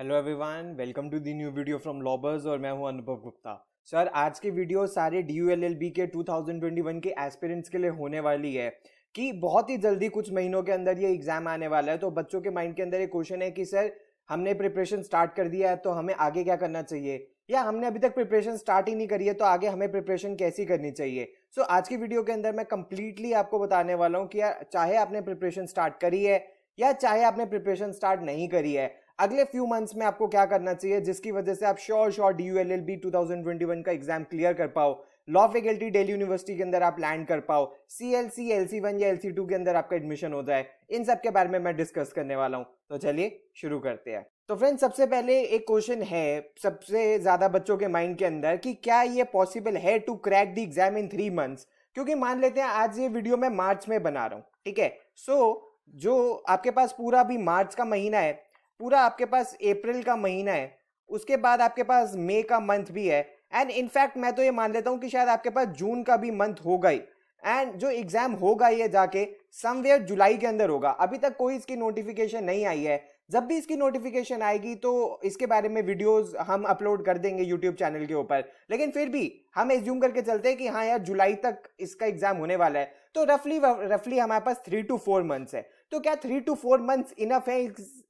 hello everyone welcome to the new video from Lawbers और मैं हूं अनुभव गुप्ता सर आज की वीडियो सारे डी के 2021 के एस्पिरेंट्स के लिए होने वाली है कि बहुत ही जल्दी कुछ महीनों के अंदर ये एग्जाम आने वाला है तो बच्चों के माइंड के अंदर ये क्वेश्चन है कि सर हमने प्रिपरेशन स्टार्ट कर दिया है तो हमें आगे क्या करना चाहिए या हमने अभी तक प्रिपरेशन स्टार्ट ही नहीं करी है तो आगे हमें प्रिपरेशन कैसी करनी चाहिए सो so, आज की वीडियो के अंदर मैं कंप्लीटली आपको बताने वाला हूँ कि यार चाहे आपने प्रिपरेशन स्टार्ट करी है या चाहे आपने प्रिपरेशन स्टार्ट नहीं करी है अगले फ्यू मंथ्स में आपको क्या करना चाहिए जिसकी वजह से आप sure sure D U L L B two thousand twenty one का एग्जाम क्लियर कर पाओ लॉ फैकल्टी डेली यूनिवर्सिटी के अंदर आप लैंड कर पाओ C L C L C one या एल सी टू के अंदर आपका एडमिशन हो जाए इन सब के बारे में मैं डिस्कस करने वाला हूँ तो चलिए शुरू करते हैं तो फ्रेंड्स सबसे पहले एक क्वेश्चन है सबसे ज्यादा बच्चों के माइंड के अंदर कि क्या ये पॉसिबल है to crack the exam in three months क्योंकि मान लेते हैं आज ये वीडियो मैं मार्च में बना रहा हूँ ठीक है सो so, जो आपके पास पूरा भी मार्च का महीना है पूरा आपके पास अप्रैल का महीना है उसके बाद आपके पास मई का मंथ भी है एंड इनफैक्ट मैं तो ये मान लेता हूँ कि शायद आपके पास जून का भी मंथ होगा ही एंड जो एग्जाम होगा ये जाके समवेयर जुलाई के अंदर होगा अभी तक कोई इसकी नोटिफिकेशन नहीं आई है जब भी इसकी नोटिफिकेशन आएगी तो इसके बारे में वीडियोस हम अपलोड कर देंगे यूट्यूब चैनल के ऊपर लेकिन फिर भी हम एज्यूम करके चलते हैं कि हाँ यार जुलाई तक इसका एग्जाम होने वाला है तो रफली रफली हमारे पास थ्री टू फोर मंथ्स है तो क्या three to four months enough है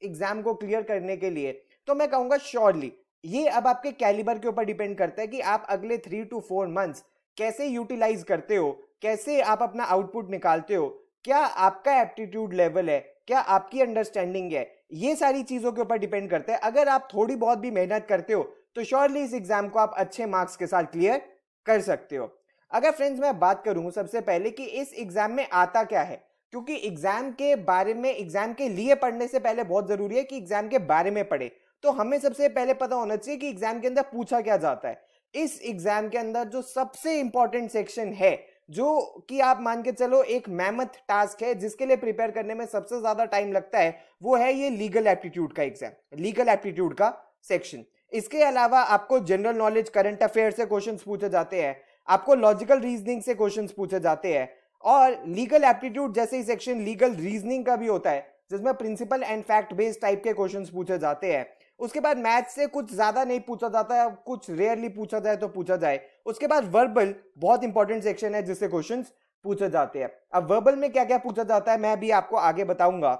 एग्जाम को क्लियर करने के लिए तो मैं कहूँगा श्योरली ये अब आपके कैलिबर के ऊपर डिपेंड करता है कि आप अगले थ्री टू फोर मंथ्स कैसे यूटिलाइज करते हो कैसे आप अपना आउटपुट निकालते हो क्या आपका एप्टीट्यूड लेवल है क्या आपकी अंडरस्टैंडिंग है ये सारी चीज़ों के ऊपर डिपेंड करता है अगर आप थोड़ी बहुत भी मेहनत करते हो तो श्योरली इस एग्जाम को आप अच्छे मार्क्स के साथ क्लियर कर सकते हो अगर फ्रेंड्स मैं बात करूं सबसे पहले कि इस एग्जाम में आता क्या है क्योंकि एग्जाम के बारे में एग्जाम के लिए पढ़ने से पहले बहुत जरूरी है कि एग्जाम के बारे में पढ़े तो हमें सबसे पहले पता होना चाहिए कि एग्जाम के अंदर पूछा क्या जाता है इस एग्जाम के अंदर जो सबसे इंपॉर्टेंट सेक्शन है जो कि आप मान के चलो एक मैमथ टास्क है जिसके लिए प्रिपेयर करने में सबसे ज्यादा टाइम लगता है वो है ये लीगल एप्टीट्यूड का एग्जाम लीगल एप्टीट्यूड का सेक्शन इसके अलावा आपको जनरल नॉलेज करंट अफेयर से क्वेश्चन पूछे जाते हैं आपको लॉजिकल रीजनिंग से क्वेश्चन पूछे जाते हैं और लीगल एप्टीट्यूड जैसे ही सेक्शन लीगल रीजनिंग का भी होता है जिसमें principle and fact based type के क्वेश्चन पूछे जाते हैं उसके बाद मैथ से कुछ ज्यादा नहीं पूछा जाता है कुछ रेयरली पूछा जाए तो पूछा जाए उसके बाद वर्बल बहुत इंपॉर्टेंट सेक्शन है जिससे क्वेश्चन पूछे जाते हैं अब वर्बल में क्या क्या पूछा जाता है मैं भी आपको आगे बताऊंगा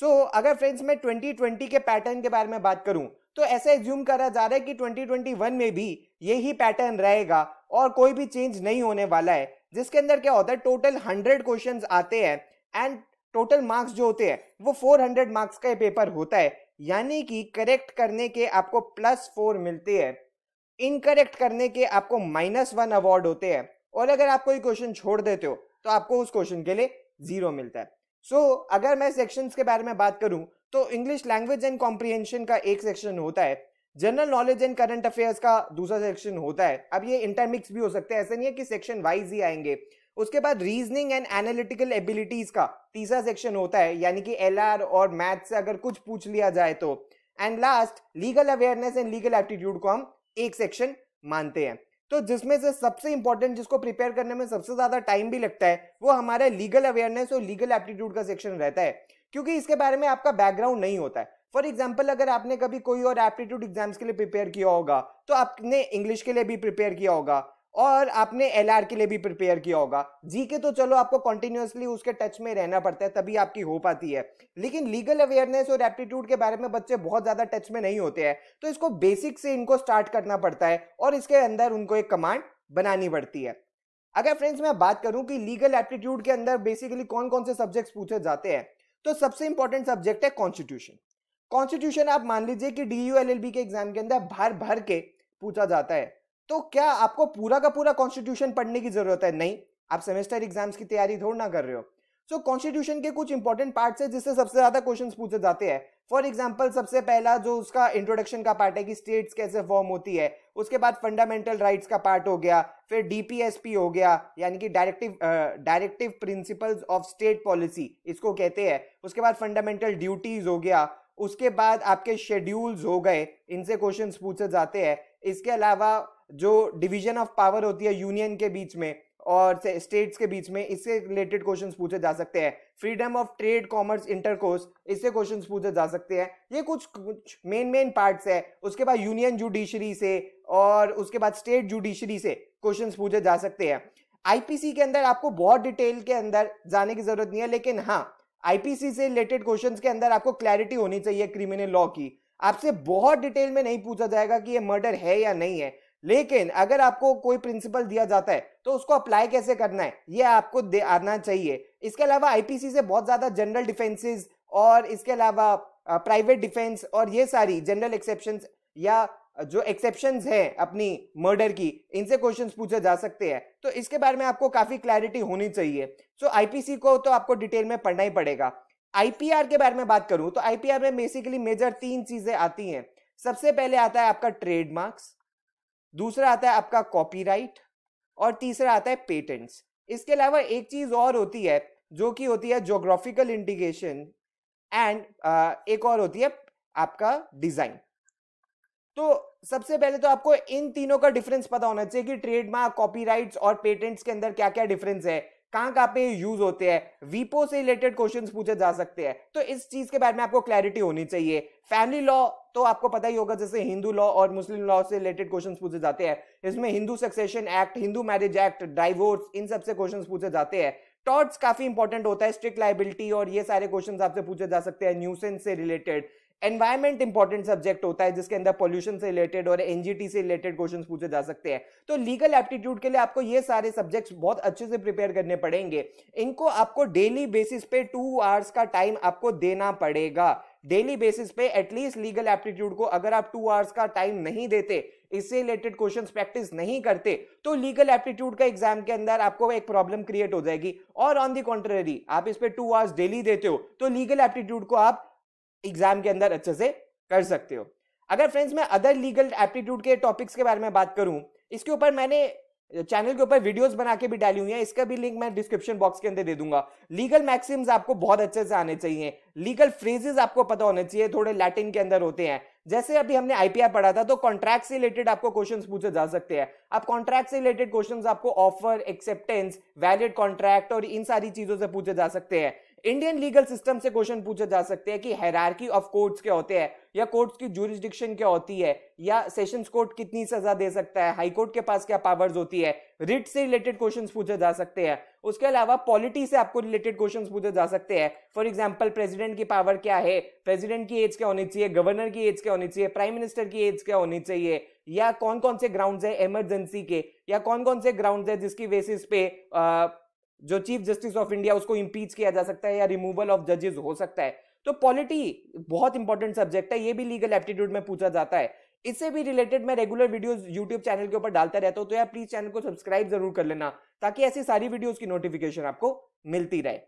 सो so, अगर फ्रेंड्स मैं ट्वेंटी के पैटर्न के बारे में बात करूं तो ऐसा एज्यूम करा जा रहा है कि ट्वेंटी ट्वेंटी वन में भी यही पैटर्न रहेगा और कोई भी चेंज नहीं होने वाला है जिसके अंदर क्या होता है टोटल हंड्रेड क्वेश्चन आते हैं एंड टोटल मार्क्स जो होते हैं वो फोर हंड्रेड मार्क्स का पेपर होता है यानी कि करेक्ट करने के आपको प्लस फोर मिलते हैं इनकरेक्ट करने के आपको माइनस वन अवार्ड होते हैं और अगर आप कोई क्वेश्चन छोड़ देते हो तो आपको उस क्वेश्चन के लिए जीरो मिलता है सो so, अगर मैं सेक्शंस के बारे में बात करूं तो इंग्लिश लैंग्वेज एंड कॉम्प्रिहेंशन का एक सेक्शन होता है general knowledge and current affairs का दूसरा सेक्शन होता है अब ये इंटरमिक्स भी हो सकते हैं ऐसा नहीं है कि सेक्शन वाइज ही आएंगे उसके बाद रीजनिंग एंड एनालिटिकल एबिलिटीज का तीसरा सेक्शन होता है यानी कि एल और मैथ से अगर कुछ पूछ लिया जाए तो and last legal awareness and legal aptitude को हम एक सेक्शन मानते हैं तो जिसमें से सबसे इंपॉर्टेंट जिसको प्रिपेयर करने में सबसे ज्यादा टाइम भी लगता है वो हमारा लीगल अवेयरनेस और लीगल एप्टीट्यूड का सेक्शन रहता है क्योंकि इसके बारे में आपका बैकग्राउंड नहीं होता है फॉर एग्जाम्पल अगर आपने कभी कोई और एप्टीट्यूड एग्जाम्स के लिए प्रिपेयर किया होगा तो आपने इंग्लिश के लिए भी प्रिपेयर किया होगा और आपने एल के लिए भी प्रिपेयर किया होगा जी के तो चलो आपको कंटिन्यूसली उसके टच में रहना पड़ता है तभी आपकी हो पाती है लेकिन लीगल अवेयरनेस और एप्टीट्यूड के बारे में बच्चे बहुत ज़्यादा टच में नहीं होते हैं तो इसको बेसिक से इनको स्टार्ट करना पड़ता है और इसके अंदर उनको एक कमांड बनानी पड़ती है अगर फ्रेंड्स मैं बात करूं कि लीगल एप्टीट्यूड के अंदर बेसिकली कौन कौन से सब्जेक्ट्स पूछे जाते हैं तो सबसे इंपॉर्टेंट सब्जेक्ट है कॉन्स्टिट्यूशन कॉन्स्टिट्यूशन आप मान लीजिए कि D U L L B के एग्जाम के अंदर भर भर के पूछा जाता है तो क्या आपको पूरा का पूरा कॉन्स्टिट्यूशन पढ़ने की जरूरत है नहीं आप सेमेस्टर एग्जाम्स की तैयारी थोड़ी ना कर रहे हो सो so, कॉन्स्टिट्यूशन के कुछ इंपॉर्टेंट पार्ट है जिससे सबसे ज्यादा क्वेश्चन पूछे जाते हैं फॉर एग्जाम्पल सबसे पहला जो उसका इंट्रोडक्शन का पार्ट है कि स्टेट्स कैसे फॉर्म होती है उसके बाद फंडामेंटल राइट्स का पार्ट हो गया फिर डीपीएसपी हो गया यानी कि directive directive principles of state policy इसको कहते हैं उसके बाद फंडामेंटल ड्यूटीज हो गया उसके बाद आपके शेड्यूल्स हो गए इनसे क्वेश्चंस पूछे जाते हैं इसके अलावा जो डिवीजन ऑफ पावर होती है यूनियन के बीच में और स्टेट्स के बीच में इससे रिलेटेड क्वेश्चंस पूछे जा सकते हैं freedom of trade commerce intercourse इससे क्वेश्चंस पूछे जा सकते हैं ये कुछ कुछ मेन मेन पार्ट्स है उसके बाद यूनियन जुडिशरी से और उसके बाद स्टेट जुडिशरी से क्वेश्चंस पूछे जा सकते हैं आईपीसी के अंदर आपको बहुत डिटेल के अंदर जाने की जरूरत नहीं है लेकिन हाँ आईपीसी से रिलेटेड क्वेश्चंस के अंदर आपको क्लैरिटी होनी चाहिए क्रिमिनल लॉ की आपसे बहुत डिटेल में नहीं पूछा जाएगा कि ये मर्डर है या नहीं है लेकिन अगर आपको कोई प्रिंसिपल दिया जाता है तो उसको अप्लाई कैसे करना है ये आपको दे आना चाहिए इसके अलावा आईपीसी से बहुत ज़्यादा जनरल डिफेंसिस और इसके अलावा प्राइवेट डिफेंस और ये सारी जनरल एक्सेप्शन या जो एक्सेप्शन हैं अपनी मर्डर की इनसे क्वेश्चन पूछे जा सकते हैं तो इसके बारे में आपको काफी क्लैरिटी होनी चाहिए सो so, आईपीसी को तो आपको डिटेल में पढ़ना ही पड़ेगा आईपीआर के बारे में बात करूं तो आईपीआर में बेसिकली मेजर तीन चीजें आती हैं सबसे पहले आता है आपका ट्रेडमार्क्स दूसरा आता है आपका कॉपीराइट और तीसरा आता है पेटेंट्स इसके अलावा एक चीज और होती है जो कि होती है जोग्राफिकल इंडिकेशन एंड एक और होती है आपका डिजाइन तो सबसे पहले तो आपको इन तीनों का डिफरेंस पता होना चाहिए कि ट्रेडमार्क कॉपीराइट्स और पेटेंट्स के अंदर क्या क्या डिफरेंस है कहाँ कहाँ पे यूज होते हैं वीपो से रिलेटेड क्वेश्चन पूछे जा सकते हैं तो इस चीज के बारे में आपको क्लैरिटी होनी चाहिए फैमिली लॉ तो आपको पता ही होगा जैसे हिंदू लॉ और मुस्लिम लॉ से रिलेटेड क्वेश्चन पूछे जाते हैं इसमें Hindu succession act Hindu marriage act divorce इन सबसे क्वेश्चन पूछे जाते हैं टॉर्ट्स काफी इंपॉर्टेंट होता है स्ट्रिक्ट लाइबिलिटी और ये सारे क्वेश्चन आपसे पूछे जा सकते हैं न्यूसेंस से रिलेटेड एनवायरमेंट इंपॉर्टेंट सब्जेक्ट होता है जिसके अंदर पोल्यूशन से रिलेटेड और एनजीटी से रिलेटेड क्वेश्चन पूछे जा सकते हैं तो लीगल एप्टीट्यूड के लिए आपको ये सारे सब्जेक्ट्स बहुत अच्छे से प्रिपेयर करने पड़ेंगे इनको आपको डेली बेसिस पे टू आवर्स का टाइम आपको देना पड़ेगा डेली बेसिस पे एटलीस्ट लीगल एप्टीट्यूड को अगर आप टू आवर्स का टाइम नहीं देते इससे रिलेटेड क्वेश्चन प्रैक्टिस नहीं करते तो लीगल एप्टीट्यूड का एग्जाम के अंदर आपको एक प्रॉब्लम क्रिएट हो जाएगी और ऑन दी कॉन्ट्रेरी आप इस पर टू आवर्स डेली देते हो तो लीगल एप्टीट्यूड को आप एग्जाम के अंदर अच्छे से कर सकते हो अगर फ्रेंड्स मैं अदर लीगल एप्टीट्यूड के टॉपिक्स के बारे में बात करूं इसके ऊपर मैंने चैनल के ऊपर वीडियोस बना के भी डाली हुई है इसका भी लिंक मैं डिस्क्रिप्शन बॉक्स के अंदर दे दूंगा लीगल मैक्सिम्स आपको बहुत अच्छे से आने चाहिए लीगल फ्रेजेस आपको पता होने चाहिए थोड़े लैटिन के अंदर होते हैं जैसे अभी हमने आईपीआर पढ़ा था तो कॉन्ट्रैक्ट से रिलेटेड आपको क्वेश्चंस पूछे जा सकते हैं अब कॉन्ट्रैक्ट से रिलेटेड क्वेश्चंस आपको ऑफर एक्सेप्टेंस वैलिड कॉन्ट्रैक्ट और इन सारी चीजों से पूछे जा सकते हैं इंडियन लीगल सिस्टम से क्वेश्चन पूछे जा सकते हैं कि हैरारकी ऑफ कोर्ट्स क्या होते हैं या कोर्ट्स की जूरिस्डिक्शन क्या होती है या सेशंस कोर्ट कितनी सजा दे सकता है हाई कोर्ट के पास क्या पावर्स होती है रिट से रिलेटेड क्वेश्चन पूछे जा सकते हैं उसके अलावा पॉलिटी से आपको रिलेटेड क्वेश्चन पूछे जा सकते हैं फॉर एग्जाम्पल प्रेसिडेंट की पावर क्या है प्रेसिडेंट की एज क्या होनी चाहिए गवर्नर की एज क्या होनी चाहिए प्राइम मिनिस्टर की एज क्या होनी चाहिए या कौन कौन से ग्राउंड है इमरजेंसी के या कौन कौन से ग्राउंड है जिसकी बेसिस पे आ, जो चीफ जस्टिस ऑफ इंडिया उसको इम्पीच किया जा सकता है या रिमूवल ऑफ जजेस हो सकता है तो पॉलिटी बहुत इंपॉर्टेंट सब्जेक्ट है ये भी लीगल एप्टीट्यूड में पूछा जाता है इससे भी रिलेटेड मैं रेगुलर वीडियोस यूट्यूब चैनल के ऊपर डालता रहता हूं तो यार प्लीज चैनल को सब्सक्राइब जरूर कर लेना ताकि ऐसी सारी वीडियोस की नोटिफिकेशन आपको मिलती रहे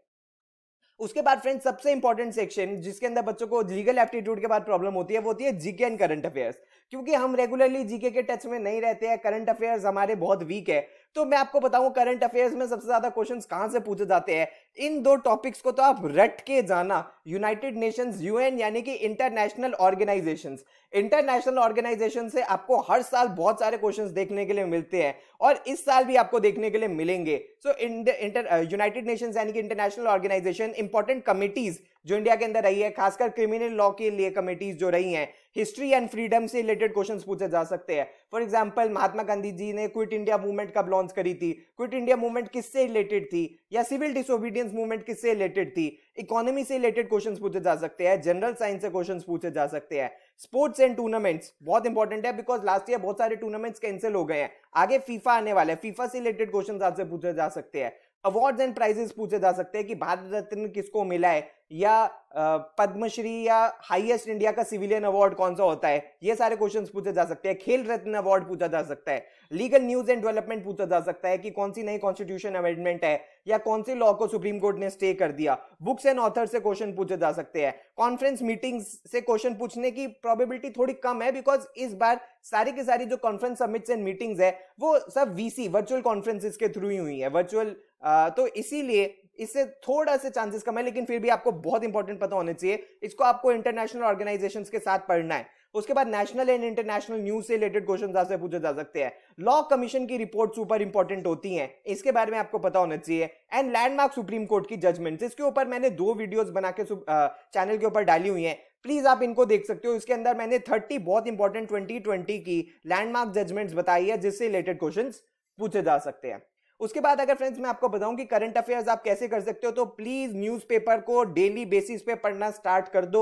उसके बाद फ्रेंड्स सबसे इंपॉर्टेंट सेक्शन जिसके अंदर बच्चों को लीगल एप्टीट्यूड के बाद प्रॉब्लम होती है वो होती है जीके एंड करंट अफेयर्स क्योंकि हम रेगुलरली जीके के टच में नहीं रहते हैं करंट अफेयर्स हमारे बहुत वीक है तो मैं आपको बताऊं करंट अफेयर्स में सबसे ज्यादा क्वेश्चन कहां से पूछे जाते हैं इन दो टॉपिक्स को तो आप रट के जाना यूनाइटेड नेशंस यूएन यानी कि इंटरनेशनल ऑर्गेनाइजेशन इंटरनेशनल ऑर्गेनाइजेशन से आपको हर साल बहुत सारे क्वेश्चंस देखने के लिए मिलते हैं और इस साल भी आपको देखने के लिए मिलेंगे सो इंटर यूनाइटेड नेशंस यानी कि इंटरनेशनल ऑर्गेनाइजेशन इंपॉर्टेंट कमिटीज जो इंडिया के अंदर रही है खासकर क्रिमिनल लॉ के लिए कमेटीज जो रही हैं हिस्ट्री एंड फ्रीडम से रिलेटेड क्वेश्चन पूछे जा सकते हैं फॉर एग्जाम्पल महात्मा गांधी जी ने क्विट इंडिया मूवमेंट कब लॉन्च करी थी क्विट इंडिया मूवमेंट किससे रिलेटेड थी या सिविल डिसोबीडियंस मूवमेंट किससे रिलेटेड थी इकोनॉमी से रिलेटेड क्वेश्चन पूछे जा सकते हैं जनरल साइंस से क्वेश्चन पूछे जा सकते हैं स्पोर्ट्स एंड टूर्नामेंट्स बहुत इंपॉर्टेंट है बिकॉज लास्ट ईयर बहुत सारे टूर्नामेंट्स कैंसिल हो गए हैं आगे फीफा आने वाले फीफा से रिलेटेड क्वेश्चन आपसे पूछे जा सकते हैं अवार्ड्स एंड प्राइजेस पूछे जा सकते हैं कि भारत रत्न किसको मिला है या पद्मश्री या हाईएस्ट इंडिया का सिविलियन अवार्ड कौन सा होता है ये सारे क्वेश्चंस पूछे जा सकते हैं खेल रत्न अवार्ड पूछा जा सकता है लीगल न्यूज एंड डेवलपमेंट पूछा जा सकता है कि कौन सी नई कॉन्स्टिट्यूशन अमेंडमेंट है या कौन से लॉ को सुप्रीम कोर्ट ने स्टे कर दिया बुक्स एंड ऑथर से क्वेश्चन पूछे जा सकते हैं कॉन्फ्रेंस मीटिंग्स से क्वेश्चन पूछने की प्रोबेबिलिटी थोड़ी कम है बिकॉज इस बार सारी की सारी जो कॉन्फ्रेंस समिट्स एंड मीटिंग्स है वो सब वीसी वर्चुअल कॉन्फ्रेंसिस के थ्रू ही हुई है वर्चुअल तो इसीलिए इससे थोड़ा से चांसेस कम है लेकिन फिर भी आपको बहुत इंपॉर्टेंट पता होना चाहिए इसको आपको इंटरनेशनल ऑर्गेनाइजेशन के साथ पढ़ना है उसके बाद नेशनल एंड इंटरनेशनल न्यूज से रिलेटेड क्वेश्चन आपसे पूछे जा सकते हैं लॉ कमीशन की रिपोर्ट सुपर इंपॉर्टेंट होती हैं इसके बारे में आपको पता होना चाहिए एंड लैंडमार्क सुप्रीम कोर्ट की जजमेंट इसके ऊपर मैंने दो वीडियोस बना के चैनल के ऊपर डाली हुई है प्लीज आप इनको देख सकते हो इसके अंदर मैंने थर्टी बहुत इंपॉर्टेंट ट्वेंटी की लैंडमार्क जजमेंट्स बताई है जिससे रिलेटेड क्वेश्चन पूछे जा सकते हैं उसके बाद अगर फ्रेंड्स मैं आपको बताऊं कि करंट अफेयर्स आप कैसे कर सकते हो तो प्लीज न्यूज़पेपर को डेली बेसिस पे पढ़ना स्टार्ट कर दो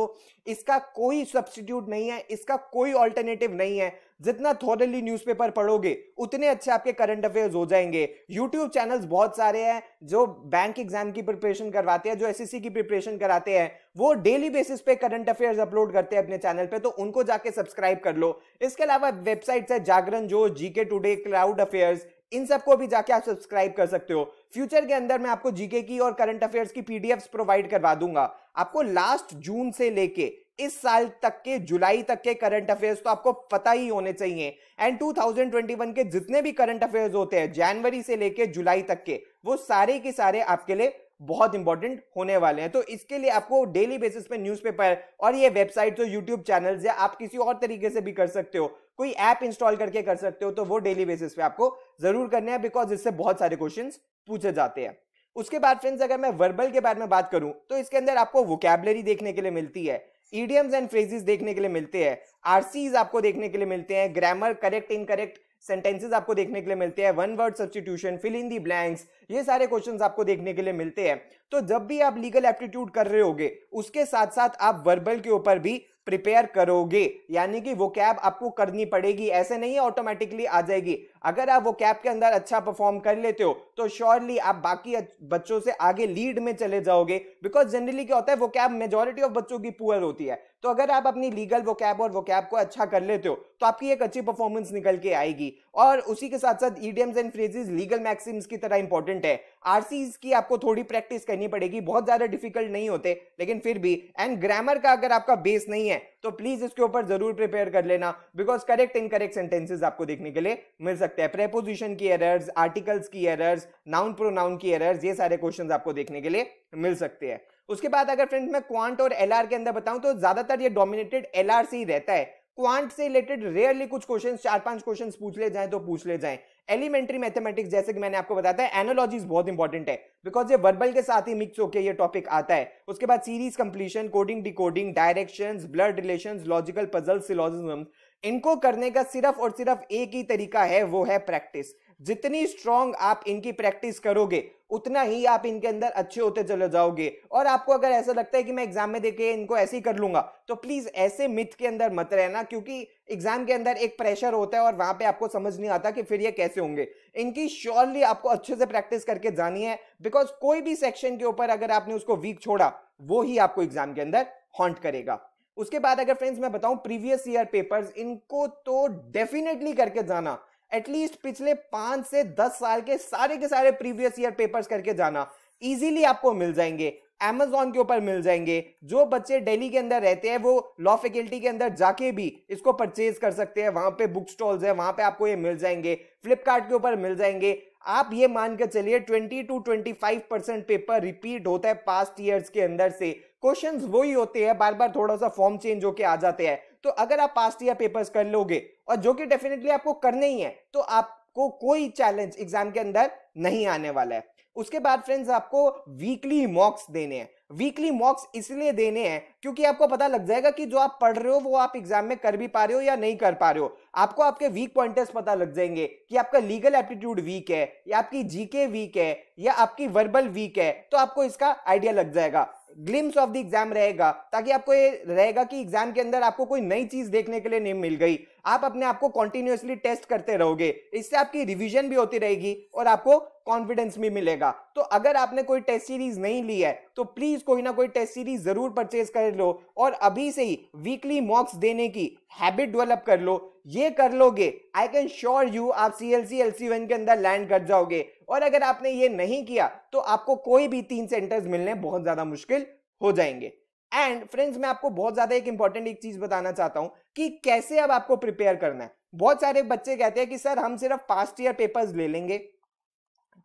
इसका कोई सब्सटीट्यूट नहीं है इसका कोई ऑल्टरनेटिव नहीं है जितना थोरली न्यूज़पेपर पढ़ोगे उतने अच्छे आपके करंट अफेयर्स हो जाएंगे यूट्यूब चैनल्स बहुत सारे हैं जो बैंक एग्जाम की प्रिपरेशन करवाते हैं जो एस e की प्रिपरेशन कराते हैं वो डेली बेसिस पे करंट अफेयर्स अपलोड करते हैं अपने चैनल पे तो उनको जाके सब्सक्राइब कर लो इसके अलावा वेबसाइट्स है जागरण जो जीके टुडे क्लाउड अफेयर्स इन सबको भी जाके आप सब्सक्राइब कर सकते हो फ्यूचर के अंदर मैं आपको जीके की और करंट अफेयर्स की पीडीएफ प्रोवाइड करवा दूंगा आपको लास्ट जून से लेके इस साल तक के जुलाई तक के करंट अफेयर्स तो आपको पता ही होने चाहिए एंड 2021 के जितने भी करंट अफेयर्स होते हैं जनवरी से लेके जुलाई तक के वो सारे के सारे आपके लिए बहुत इंपॉर्टेंट होने वाले हैं तो इसके लिए आपको डेली बेसिस पे न्यूज़पेपर और ये वेबसाइट और यूट्यूब चैनल या आप किसी और तरीके से भी कर सकते हो कोई ऐप इंस्टॉल करके कर सकते हो तो वो डेली बेसिस पे आपको जरूर करने हैं बिकॉज इससे बहुत सारे क्वेश्चन पूछे जाते हैं उसके बाद फ्रेंड्स अगर मैं वर्बल के बारे में बात करूं तो इसके अंदर आपको वोकेबलरी देखने के लिए मिलती है ईडियम्स एंड फ्रेजेस देखने के लिए मिलते हैं आरसीज आपको देखने के लिए मिलते हैं ग्रामर करेक्ट इनकरेक्ट सेंटेंसेस आपको देखने के लिए मिलते हैं one word substitution fill in the blanks ये सारे क्वेश्चन आपको देखने के लिए मिलते हैं तो जब भी आप लीगल एप्टीट्यूड कर रहे होगे उसके साथ साथ आप वर्बल के ऊपर भी प्रिपेयर करोगे यानी कि वो कैब आपको करनी पड़ेगी ऐसे नहीं ऑटोमेटिकली आ जाएगी अगर आप वो कैब के अंदर अच्छा परफॉर्म कर लेते हो तो श्योरली आप बाकी बच्चों से आगे लीड में चले जाओगे बिकॉज जनरली क्या होता है वो कैब मेजोरिटी ऑफ बच्चों की पुअर होती है तो अगर आप अपनी लीगल वो कैब और वो कैब को अच्छा कर लेते हो तो आपकी एक अच्छी परफॉर्मेंस निकल के आएगी और उसी के साथ साथ idioms and phrases legal maxims की तरह इंपॉर्टेंट है आरसीज की आपको थोड़ी प्रैक्टिस करनी पड़ेगी बहुत ज्यादा डिफिकल्ट नहीं होते लेकिन फिर भी एंड ग्रामर का अगर आपका बेस नहीं है तो प्लीज इसके ऊपर जरूर प्रिपेयर कर लेना बिकॉज करेक्ट करेक्ट सेंटेंसेज आपको देखने के लिए मिल सकते हैं प्रेपोजिशन की एरर्स आर्टिकल्स की एरर्स नाउन प्रोनाउन की एरर्स ये सारे क्वेश्चन आपको देखने के लिए मिल सकते हैं उसके बाद अगर फ्रेंड्स मैं क्वांट और एलआर के अंदर बताऊं तो ज्यादातर ये डोमिनेटेड एलआर से ही रहता है क्वांट से रिलेटेड रेयरली कुछ क्वेश्चन चार पांच क्वेश्चन पूछ ले जाए तो पूछ ले जाए एलिमेंट्री मैथमेटिक्स जैसे कि मैंने आपको बताया था एनोलॉजीज बहुत इंपॉर्टेंट है बिकॉज ये वर्बल के साथ ही मिक्स होकर ये टॉपिक आता है उसके बाद series completion coding decoding direction blood relation logical puzzle syllogism इनको करने का सिर्फ और सिर्फ एक ही तरीका है वो है प्रैक्टिस जितनी स्ट्रांग आप इनकी प्रैक्टिस करोगे उतना ही आप इनके अंदर अच्छे होते चले जाओगे और आपको अगर ऐसा लगता है कि मैं एग्जाम में देके इनको ऐसे ही कर लूंगा तो प्लीज ऐसे मिथ के अंदर मत रहना क्योंकि एग्जाम के अंदर एक प्रेशर होता है और वहां पे आपको समझ नहीं आता कि फिर ये कैसे होंगे इनकी श्योरली आपको अच्छे से प्रैक्टिस करके जानी है बिकॉज कोई भी सेक्शन के ऊपर अगर आपने उसको वीक छोड़ा वो ही आपको एग्जाम के अंदर हॉन्ट करेगा उसके बाद अगर फ्रेंड्स मैं बताऊं प्रीवियस ईयर पेपर्स इनको तो डेफिनेटली करके जाना एटलीस्ट पिछले पांच से दस साल के सारे के सारे प्रीवियस ईयर पेपर्स करके जाना इजीली आपको मिल जाएंगे एमेजॉन के ऊपर मिल जाएंगे जो बच्चे दिल्ली के अंदर रहते हैं वो लॉ फैकल्टी के अंदर जाके भी इसको परचेज कर सकते हैं वहां पे बुक स्टॉल्स है वहां पे आपको ये मिल जाएंगे फ्लिपकार्ट के ऊपर मिल जाएंगे आप ये मान के चलिए 20 टू 25 परसेंट पेपर रिपीट होता है पास्ट ईयर्स के अंदर से क्वेश्चंस वही होते हैं बार बार थोड़ा सा फॉर्म चेंज होके आ जाते हैं तो अगर आप पास्ट या पेपर्स कर लोगे और जो कि डेफिनेटली आपको करने ही है तो आपको कोई चैलेंज एग्जाम के अंदर नहीं आने वाला है उसके बाद फ्रेंड्स आपको वीकली मॉक्स देने हैं वीकली मॉक्स इसलिए देने हैं क्योंकि आपको पता लग जाएगा कि जो आप पढ़ रहे हो वो आप एग्जाम में कर भी पा रहे हो या नहीं कर पा रहे हो आपको आपके वीक पॉइंटर्स पता लग जाएंगे कि आपका लीगल एप्टीट्यूड वीक है या आपकी जीके वीक है या आपकी वर्बल वीक है तो आपको इसका आइडिया लग जाएगा ग्लिम्स ऑफ द एग्जाम रहेगा ताकि आपको ये रहेगा कि एग्जाम के अंदर आपको कोई नई चीज देखने के लिए नहीं मिल गई आप अपने आप को कॉन्टिन्यूसली टेस्ट करते रहोगे इससे आपकी रिविजन भी होती रहेगी और आपको कॉन्फिडेंस भी मिलेगा तो अगर आपने कोई टेस्ट सीरीज नहीं ली है तो प्लीज कोई ना कोई टेस्ट सीरीज जरूर परचेज कर लो और अभी से ही वीकली मॉक्स देने की हैबिट डेवलप कर लो ये कर लोगे आई कैन श्योर यू आप C L C L C one के अंदर लैंड कर जाओगे और अगर आपने ये नहीं किया तो आपको कोई भी तीन सेंटर्स मिलने बहुत ज्यादा मुश्किल हो जाएंगे एंड फ्रेंड्स मैं आपको बहुत ज्यादा एक इंपॉर्टेंट एक चीज बताना चाहता हूं कि कैसे अब आपको प्रिपेयर करना है बहुत सारे बच्चे कहते हैं कि सर हम सिर्फ पास्ट ईयर पेपर्स ले लेंगे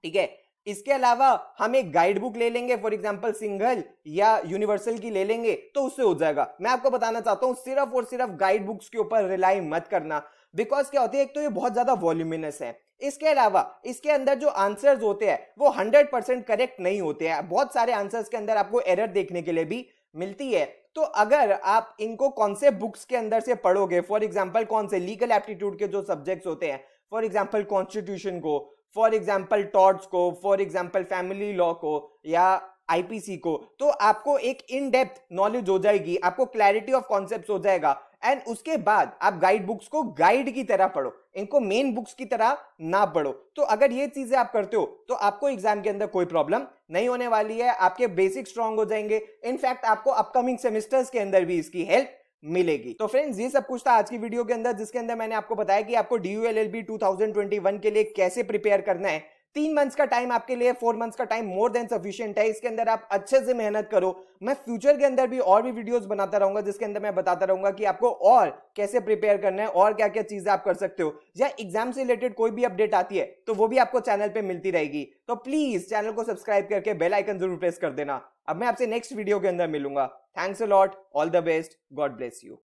ठीक है इसके अलावा हम एक गाइड बुक ले लेंगे फॉर एग्जाम्पल सिंगल या यूनिवर्सल की ले लेंगे तो उससे हो जाएगा मैं आपको बताना चाहता हूँ सिर्फ और सिर्फ गाइड बुक्स के ऊपर रिलाई मत करना बिकॉज क्या होती है एक तो ये बहुत ज्यादा वॉल्यूमिनस है इसके अलावा इसके अंदर जो आंसर्स होते हैं वो 100 परसेंट करेक्ट नहीं होते हैं बहुत सारे आंसर्स के अंदर आपको एरर देखने के लिए भी मिलती है तो अगर आप इनको कौन से बुक्स के अंदर से पढ़ोगे फॉर एग्जाम्पल कौन से लीगल एप्टीट्यूड के जो सब्जेक्ट्स होते हैं फॉर एग्जाम्पल कॉन्स्टिट्यूशन को फॉर एग्जाम्पल टॉट्स को फॉर एग्जाम्पल फैमिली लॉ को या आईपीसी को तो आपको एक इन डेप्थ नॉलेज हो जाएगी आपको क्लैरिटी ऑफ कॉन्सेप्ट हो जाएगा एंड उसके बाद आप गाइड बुक्स को गाइड की तरह पढ़ो इनको मेन बुक्स की तरह ना पढ़ो तो अगर ये चीजें आप करते हो तो आपको एग्जाम के अंदर कोई प्रॉब्लम नहीं होने वाली है आपके बेसिक स्ट्रांग हो जाएंगे इनफैक्ट आपको अपकमिंग सेमेस्टर्स के अंदर भी इसकी हेल्प मिलेगी तो फ्रेंड्स ये सब कुछ था आज की वीडियो के अंदर जिसके अंदर मैंने आपको बताया कि आपको D U L L B two thousand twenty one के लिए कैसे प्रिपेयर करना है तीन मंथ्स का टाइम आपके लिए फोर मंथ्स का टाइम मोर देन सफिशियंट है इसके अंदर आप अच्छे से मेहनत करो मैं फ्यूचर के अंदर भी और भी वीडियोस बनाता रहूंगा जिसके अंदर मैं बताता रहूंगा कि आपको और कैसे प्रिपेयर करना है और क्या क्या चीजें आप कर सकते हो या एग्जाम से रिलेटेड कोई भी अपडेट आती है तो वो भी आपको चैनल पर मिलती रहेगी तो प्लीज चैनल को सब्सक्राइब करके बेलाइकन जरूर प्रेस कर देना अब मैं आपसे नेक्स्ट वीडियो के अंदर मिलूंगा thanks a lot all the best God bless you